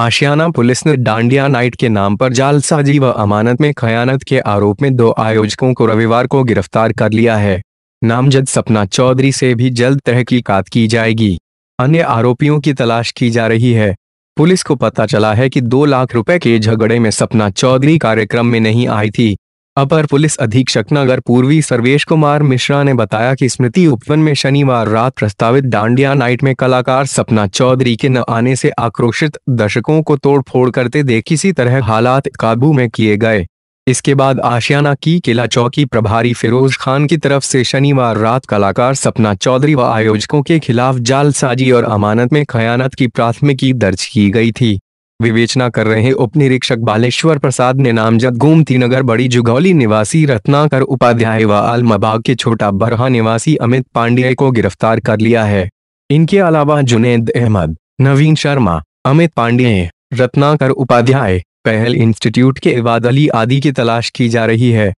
आशियाना police ने dandiya night के नाम पर जालसाजी व अमानत में खयानत के आरोप में दो आयोजकों को रविवार को गिरफ्तार कर लिया है नामजद सपना चौधरी से भी जल्द तहकीकात की जाएगी अन्य आरोपियों की तलाश की जा रही है पुलिस को पता चला है कि दो लाख रुपए के झगड़े में सपना चौधरी कार्यक्रम में नहीं आई थी अपर पुलिस अधीक्षक नगर पूर्वी सर्वेश कुमार मिश्रा ने बताया कि स्मृति उपवन में शनिवार रात प्रस्तावित डांडिया नाइट में कलाकार सपना चौधरी के न आने से आक्रोशित दर्शकों को तोड़फोड़ करते देख किसी तरह हालात काबू में किए गए इसके बाद आशियाना की किला चौकी प्रभारी फिरोज खान की तरफ से शनिवार रात कलाकार सपना चौधरी व आयोजकों के खिलाफ जालसाजी और अमानत में खयानत की प्राथमिकी दर्ज की गई थी विवेचना कर रहे उपनिरीक्षक बालेश्वर प्रसाद ने नामजद गोमती नगर बड़ी जुगौली निवासी रत्नाकर उपाध्याय व आलमबाग के छोटा बरहा निवासी अमित पांडेय को गिरफ्तार कर लिया है इनके अलावा जुनेद अहमद नवीन शर्मा अमित पांडेय रत्नाकर उपाध्याय पहल इंस्टीट्यूट के इवाद अली आदि की तलाश की जा रही है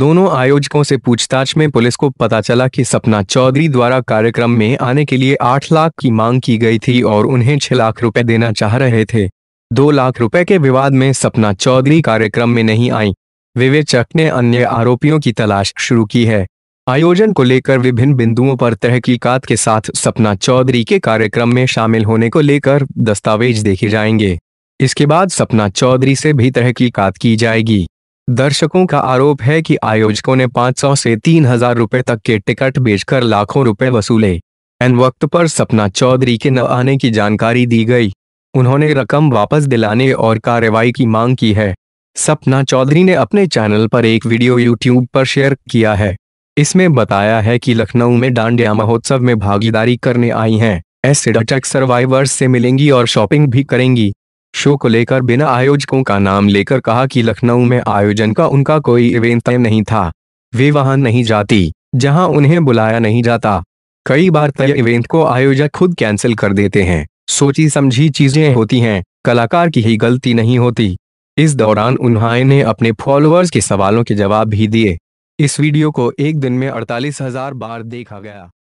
दोनों आयोजकों से पूछताछ में पुलिस को पता चला कि सपना चौधरी द्वारा कार्यक्रम में आने के लिए आठ लाख की मांग की गई थी और उन्हें छह लाख रुपए देना चाह रहे थे दो लाख रुपए के विवाद में सपना चौधरी कार्यक्रम में नहीं आई विवेचक ने अन्य आरोपियों की तलाश शुरू की है आयोजन को लेकर विभिन्न बिंदुओं पर तहकीकात के साथ सपना चौधरी के कार्यक्रम में शामिल होने को लेकर दस्तावेज देखे जाएंगे इसके बाद सपना चौधरी से भी तहकीकात की जाएगी दर्शकों का आरोप है कि आयोजकों ने 500 से 3000 रुपए तक के टिकट बेचकर लाखों रुपए वसूले एन वक्त पर सपना चौधरी के न आने की जानकारी दी गई उन्होंने रकम वापस दिलाने और कार्रवाई की मांग की है सपना चौधरी ने अपने चैनल पर एक वीडियो यूट्यूब पर शेयर किया है इसमें बताया है कि लखनऊ में डांडिया महोत्सव में भागीदारी करने आई हैं ऐसे अटैक सर्वाइवर्स से मिलेंगी और शॉपिंग भी करेंगी शो को लेकर बिना आयोजकों का नाम लेकर कहा कि लखनऊ में आयोजन का उनका कोई इवेंट तय नहीं था वे वहां नहीं जाती जहां उन्हें बुलाया नहीं जाता कई बार तय इवेंट को आयोजक खुद कैंसिल कर देते हैं सोची समझी चीजें होती हैं कलाकार की ही गलती नहीं होती इस दौरान उन्होंने अपने फॉलोअर्स के सवालों के जवाब भी दिए इस वीडियो को एक दिन में अड़तालीस हजार बार देखा गया